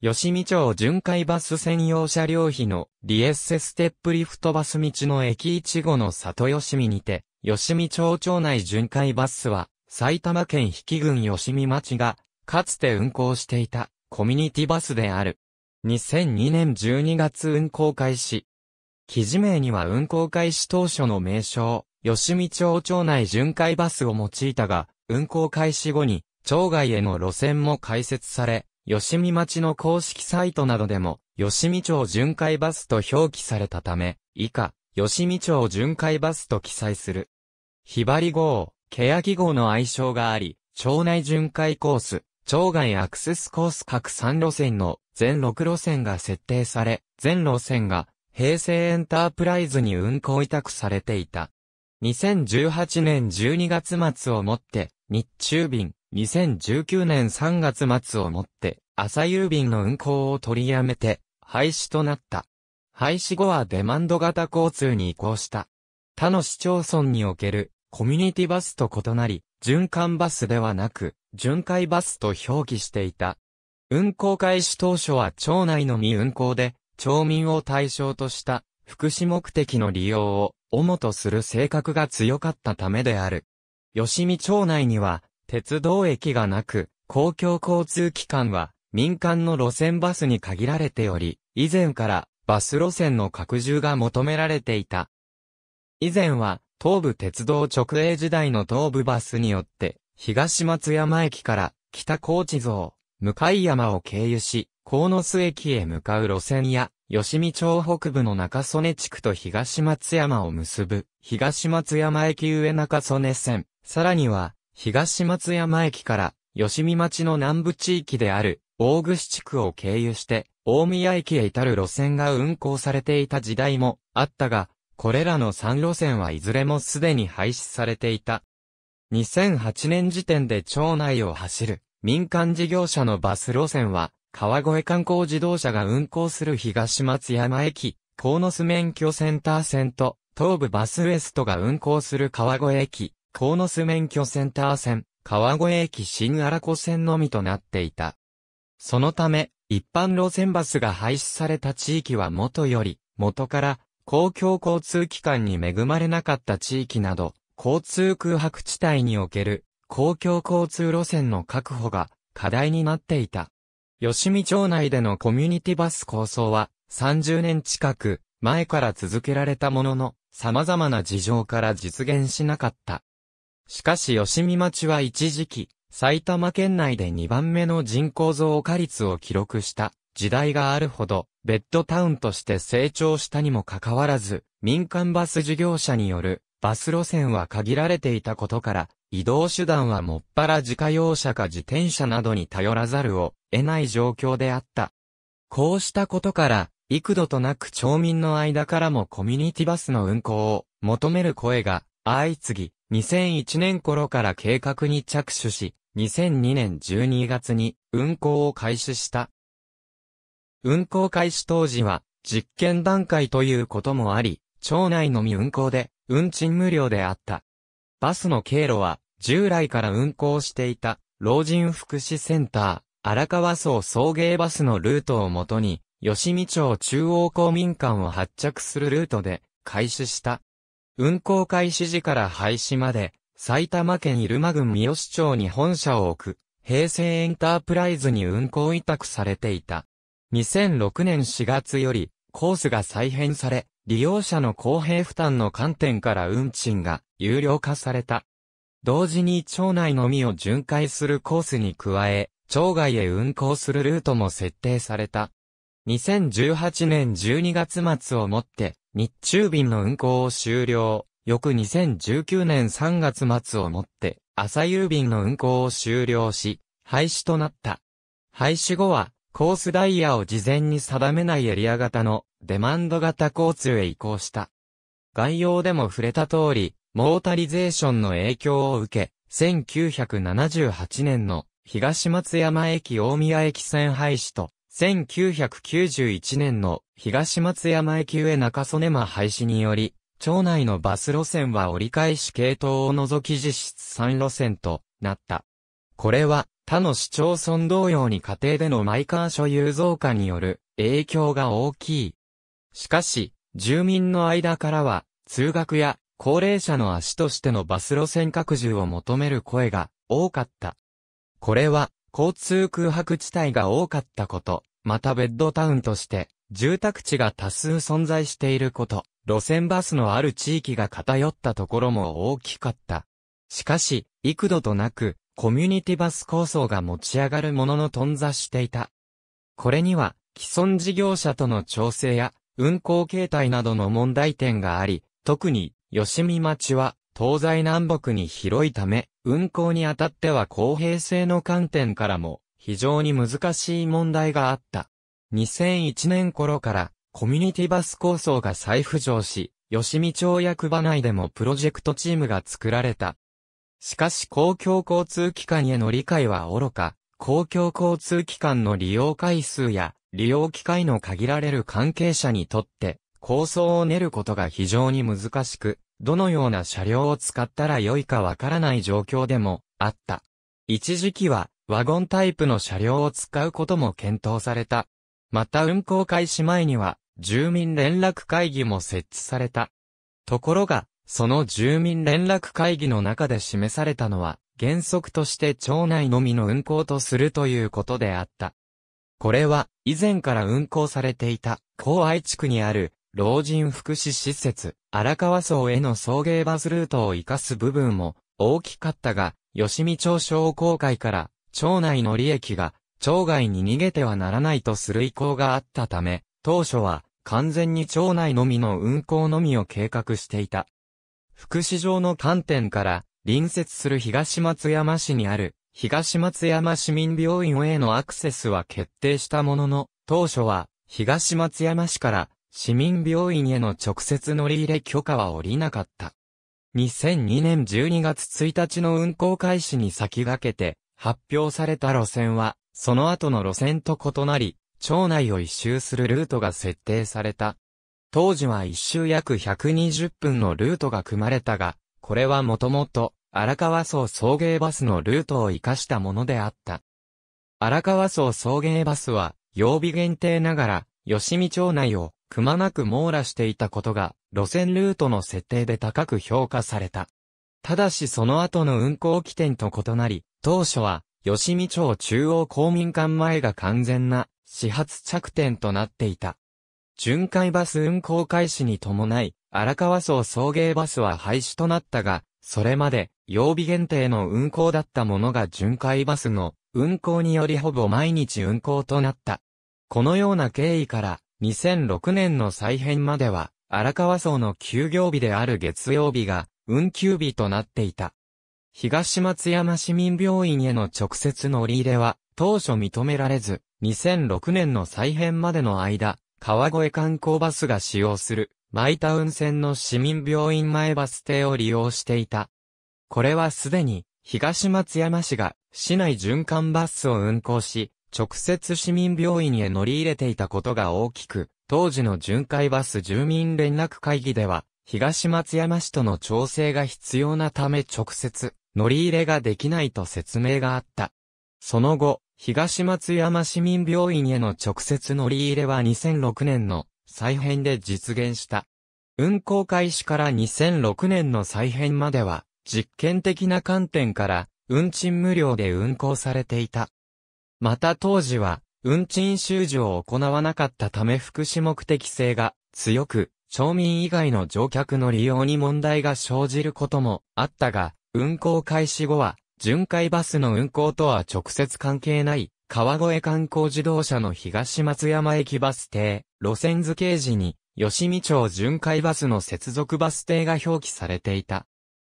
吉見町巡回バス専用車両費のリエッセステップリフトバス道の駅いちごの里吉見にて、吉見町町内巡回バスは、埼玉県比企郡吉見町が、かつて運行していたコミュニティバスである。2002年12月運行開始。記事名には運行開始当初の名称、吉見町町内巡回バスを用いたが、運行開始後に、町外への路線も開設され、吉見町の公式サイトなどでも、吉見町巡回バスと表記されたため、以下、吉見町巡回バスと記載する。ひばり号、欅号の愛称があり、町内巡回コース、町外アクセスコース各3路線の全6路線が設定され、全路線が平成エンタープライズに運行委託されていた。2018年12月末をもって、日中便、2019年3月末をもって、朝郵便の運行を取りやめて、廃止となった。廃止後はデマンド型交通に移行した。他の市町村におけるコミュニティバスと異なり、循環バスではなく、巡回バスと表記していた。運行開始当初は町内のみ運行で、町民を対象とした福祉目的の利用を主とする性格が強かったためである。吉見町内には鉄道駅がなく、公共交通機関は民間の路線バスに限られており、以前からバス路線の拡充が求められていた。以前は東武鉄道直営時代の東武バスによって、東松山駅から北高知像、向山を経由し、鴻巣駅へ向かう路線や、吉見町北部の中曽根地区と東松山を結ぶ、東松山駅上中曽根線、さらには、東松山駅から吉見町の南部地域である大串地区を経由して大宮駅へ至る路線が運行されていた時代もあったが、これらの3路線はいずれもすでに廃止されていた。2008年時点で町内を走る民間事業者のバス路線は、川越観光自動車が運行する東松山駅、鴻巣免許センター線と、東武バスウエストが運行する川越駅、鴻巣免許センター線、川越駅新荒子線のみとなっていた。そのため、一般路線バスが廃止された地域は元より、元から公共交通機関に恵まれなかった地域など、交通空白地帯における公共交通路線の確保が課題になっていた。吉見町内でのコミュニティバス構想は30年近く前から続けられたものの様々な事情から実現しなかった。しかし吉見町は一時期、埼玉県内で2番目の人口増加率を記録した時代があるほど、ベッドタウンとして成長したにもかかわらず、民間バス事業者によるバス路線は限られていたことから、移動手段はもっぱら自家用車か自転車などに頼らざるを得ない状況であった。こうしたことから、幾度となく町民の間からもコミュニティバスの運行を求める声が相次ぎ、2001年頃から計画に着手し、2002年12月に運行を開始した。運行開始当時は実験段階ということもあり、町内のみ運行で運賃無料であった。バスの経路は従来から運行していた老人福祉センター荒川荘送迎バスのルートをもとに、吉見町中央公民館を発着するルートで開始した。運行開始時から廃止まで、埼玉県入間郡三好町に本社を置く、平成エンタープライズに運行委託されていた。2006年4月より、コースが再編され、利用者の公平負担の観点から運賃が有料化された。同時に町内のみを巡回するコースに加え、町外へ運行するルートも設定された。2018年12月末をもって、日中便の運行を終了。翌2019年3月末をもって、朝郵便の運行を終了し、廃止となった。廃止後は、コースダイヤを事前に定めないエリア型のデマンド型交通へ移行した。概要でも触れた通り、モータリゼーションの影響を受け、1978年の東松山駅大宮駅線廃止と1991年の東松山駅上中曽根間廃止により、町内のバス路線は折り返し系統を除き実質3路線となった。これは他の市町村同様に家庭でのマイカー所有増加による影響が大きい。しかし、住民の間からは通学や高齢者の足としてのバス路線拡充を求める声が多かった。これは交通空白地帯が多かったこと、またベッドタウンとして、住宅地が多数存在していること、路線バスのある地域が偏ったところも大きかった。しかし、幾度となく、コミュニティバス構想が持ち上がるものの頓挫していた。これには、既存事業者との調整や、運行形態などの問題点があり、特に、吉見町は、東西南北に広いため、運行にあたっては公平性の観点からも、非常に難しい問題があった。2001年頃からコミュニティバス構想が再浮上し、吉見町役場内でもプロジェクトチームが作られた。しかし公共交通機関への理解は愚か、公共交通機関の利用回数や利用機会の限られる関係者にとって構想を練ることが非常に難しく、どのような車両を使ったらよいかわからない状況でもあった。一時期はワゴンタイプの車両を使うことも検討された。また運行開始前には、住民連絡会議も設置された。ところが、その住民連絡会議の中で示されたのは、原則として町内のみの運行とするということであった。これは、以前から運行されていた、高愛地区にある、老人福祉施設、荒川荘への送迎バスルートを活かす部分も、大きかったが、吉見町商工会から、町内の利益が、町外に逃げてはならないとする意向があったため、当初は、完全に町内のみの運行のみを計画していた。福祉上の観点から、隣接する東松山市にある、東松山市民病院へのアクセスは決定したものの、当初は、東松山市から、市民病院への直接乗り入れ許可は下りなかった。2002年12月1日の運行開始に先駆けて、発表された路線は、その後の路線と異なり、町内を一周するルートが設定された。当時は一周約120分のルートが組まれたが、これはもともと荒川荘送迎バスのルートを活かしたものであった。荒川荘送迎バスは、曜日限定ながら、吉見町内をくまなく網羅していたことが、路線ルートの設定で高く評価された。ただしその後の運行起点と異なり、当初は、吉見町中央公民館前が完全な始発着点となっていた。巡回バス運行開始に伴い、荒川荘送迎バスは廃止となったが、それまで曜日限定の運行だったものが巡回バスの運行によりほぼ毎日運行となった。このような経緯から、2006年の再編までは、荒川荘の休業日である月曜日が、運休日となっていた。東松山市民病院への直接乗り入れは、当初認められず、2006年の再編までの間、川越観光バスが使用する、マイタウン線の市民病院前バス停を利用していた。これはすでに、東松山市が、市内循環バスを運行し、直接市民病院へ乗り入れていたことが大きく、当時の巡回バス住民連絡会議では、東松山市との調整が必要なため直接、乗り入れができないと説明があった。その後、東松山市民病院への直接乗り入れは2006年の再編で実現した。運行開始から2006年の再編までは、実験的な観点から、運賃無料で運行されていた。また当時は、運賃収受を行わなかったため福祉目的性が強く、町民以外の乗客の利用に問題が生じることもあったが、運行開始後は、巡回バスの運行とは直接関係ない、川越観光自動車の東松山駅バス停、路線図形時に、吉見町巡回バスの接続バス停が表記されていた。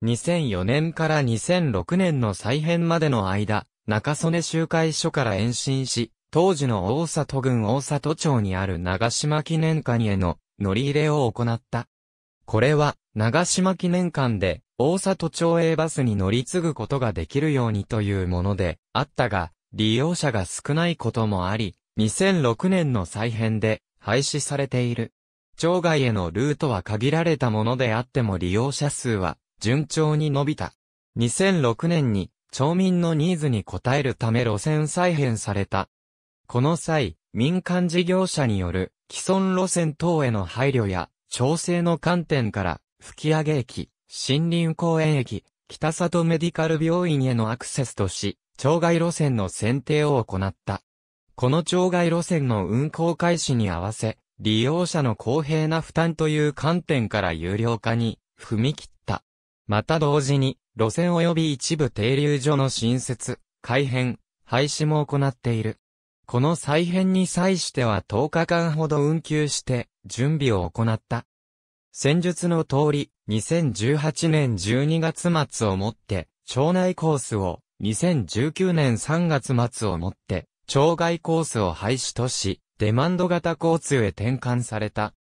2004年から2006年の再編までの間、中曽根集会所から延伸し、当時の大里郡大里町にある長島記念館への乗り入れを行った。これは、長島記念館で、大里町営バスに乗り継ぐことができるようにというものであったが、利用者が少ないこともあり、2006年の再編で廃止されている。町外へのルートは限られたものであっても利用者数は順調に伸びた。2006年に町民のニーズに応えるため路線再編された。この際、民間事業者による既存路線等への配慮や、調整の観点から、吹上駅、森林公園駅、北里メディカル病院へのアクセスとし、町外路線の選定を行った。この町外路線の運行開始に合わせ、利用者の公平な負担という観点から有料化に踏み切った。また同時に、路線及び一部停留所の新設、改変、廃止も行っている。この再編に際しては10日間ほど運休して準備を行った。戦術の通り、2018年12月末をもって、町内コースを、2019年3月末をもって、町外コースを廃止とし、デマンド型交通へ転換された。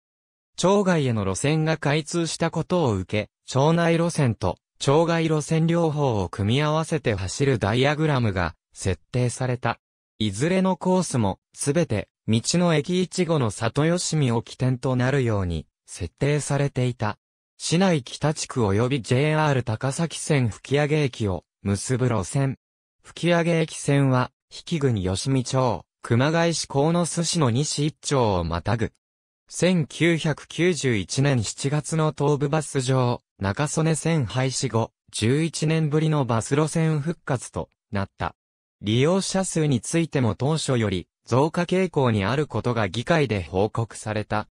町外への路線が開通したことを受け、町内路線と町外路線両方を組み合わせて走るダイアグラムが設定された。いずれのコースも、すべて、道の駅いちごの里吉見を起点となるように、設定されていた。市内北地区及び JR 高崎線吹上駅を結ぶ路線。吹上駅線は、引郡吉見町、熊谷市鴻巣市の西一町をまたぐ。1991年7月の東部バス上、中曽根線廃止後、11年ぶりのバス路線復活となった。利用者数についても当初より増加傾向にあることが議会で報告された。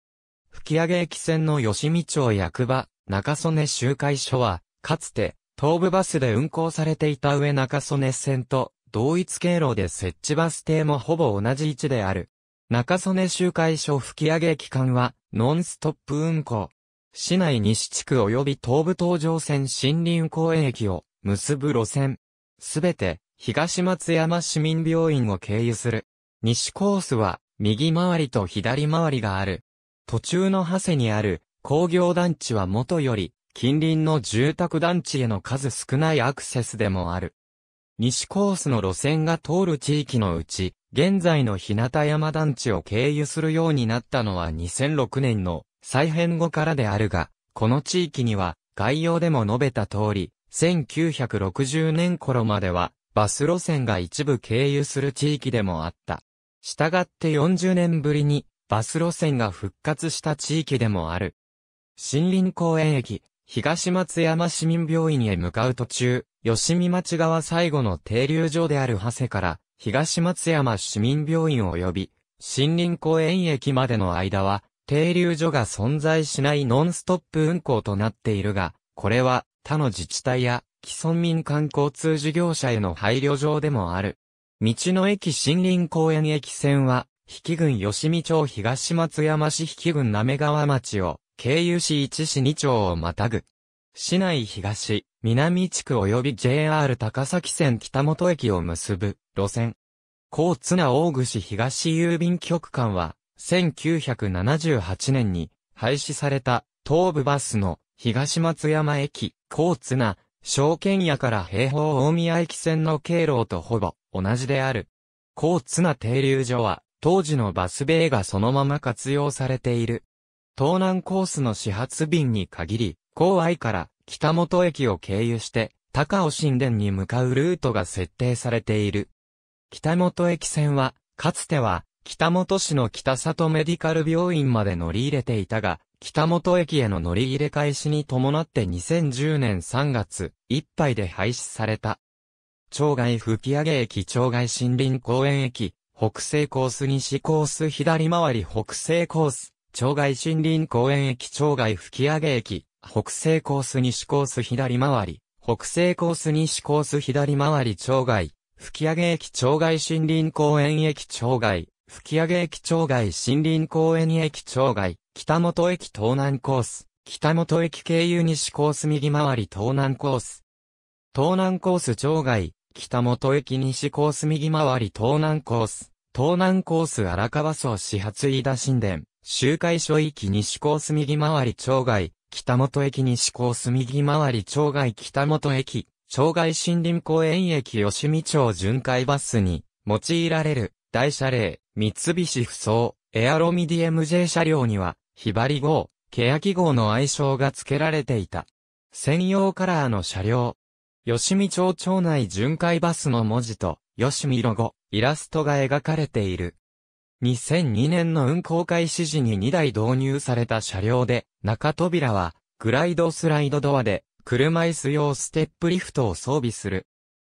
吹上駅線の吉見町役場、中曽根集会所は、かつて、東部バスで運行されていた上中曽根線と同一経路で設置バス停もほぼ同じ位置である。中曽根集会所吹上駅間は、ノンストップ運行。市内西地区及び東部東上線森林公園駅を結ぶ路線。すべて東松山市民病院を経由する。西コースは、右回りと左回りがある。途中の長谷にある、工業団地は元より、近隣の住宅団地への数少ないアクセスでもある。西コースの路線が通る地域のうち、現在の日向山団地を経由するようになったのは2006年の再編後からであるが、この地域には概要でも述べた通り、1960年頃まではバス路線が一部経由する地域でもあった。したがって40年ぶりにバス路線が復活した地域でもある。森林公園駅、東松山市民病院へ向かう途中、吉見町側最後の停留所である長谷から、東松山市民病院及び、森林公園駅までの間は、停留所が存在しないノンストップ運行となっているが、これは他の自治体や既存民間交通事業者への配慮上でもある。道の駅森林公園駅線は、比企郡吉見町東松山市比企郡滑川町を、経由し一市二町をまたぐ。市内東、南地区及び JR 高崎線北本駅を結ぶ路線。高津大串東郵便局間は、1978年に廃止された東武バスの東松山駅、高津証券屋から平方大宮駅線の経路とほぼ同じである。高津な停留所は当時のバスベイがそのまま活用されている。東南コースの始発便に限り、高愛から北本駅を経由して高尾神殿に向かうルートが設定されている。北本駅線は、かつては北本市の北里メディカル病院まで乗り入れていたが、北本駅への乗り入れ開始に伴って2010年3月、いっぱいで廃止された。町外吹上駅町外森林公園駅、北西コース西コース左回り北西コース、町外森林公園駅町外吹上駅、北西コース西コース左回り、北西コース西コース左回り町外、吹上駅町外森林公園駅町外、吹上駅町外森林公園駅町外、北本駅東南コース、北本駅経由西コース右回り東南コース。東南コース場外、北本駅西コース右回り東南コース、東南コース荒川荘始発飯田新田、周回所域西コース右回り町外、北本駅西コース右回り町外北本駅、町外森林公園駅吉見町巡回バスに、用いられる、大車例、三菱不走、エアロミディ MJ 車両には、ひばり号、欅号の愛称が付けられていた。専用カラーの車両。吉見町町内巡回バスの文字と、吉見ロゴ、イラストが描かれている。2002年の運行開始時に2台導入された車両で、中扉は、グライドスライドドアで、車椅子用ステップリフトを装備する。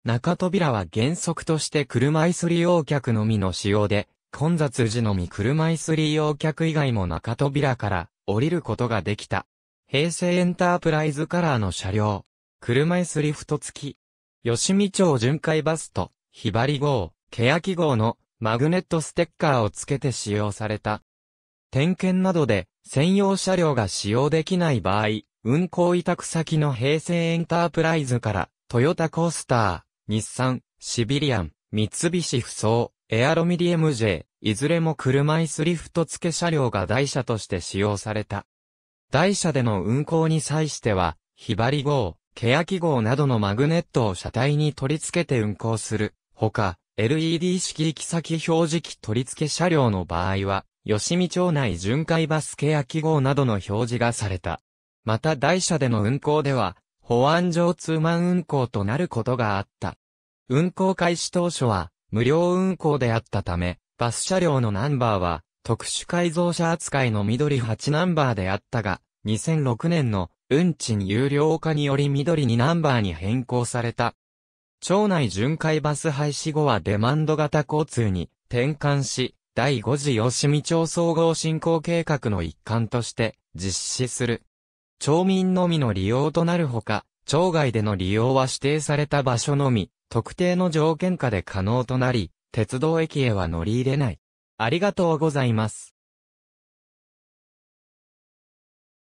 中扉は原則として車椅子利用客のみの使用で、混雑時のみ車椅子利用客以外も中扉から降りることができた。平成エンタープライズカラーの車両。車椅子リフト付き。吉見町巡回バスと、ひばり号、ケやき号のマグネットステッカーを付けて使用された。点検などで専用車両が使用できない場合、運行委託先の平成エンタープライズから、トヨタコースター、日産、シビリアン、三菱不走。エアロミディ MJ、いずれも車椅子リフト付け車両が台車として使用された。台車での運行に際しては、ひばり号、ケやき号などのマグネットを車体に取り付けて運行する。ほか、LED 式行き先表示器取り付け車両の場合は、吉見町内巡回バスケやき号などの表示がされた。また台車での運行では、保安上通満運行となることがあった。運行開始当初は、無料運行であったため、バス車両のナンバーは、特殊改造車扱いの緑8ナンバーであったが、2006年の運賃有料化により緑2ナンバーに変更された。町内巡回バス廃止後はデマンド型交通に転換し、第5次吉見町総合振興計画の一環として実施する。町民のみの利用となるほか、町外での利用は指定された場所のみ、特定の条件下で可能となり、鉄道駅へは乗り入れない。ありがとうございます。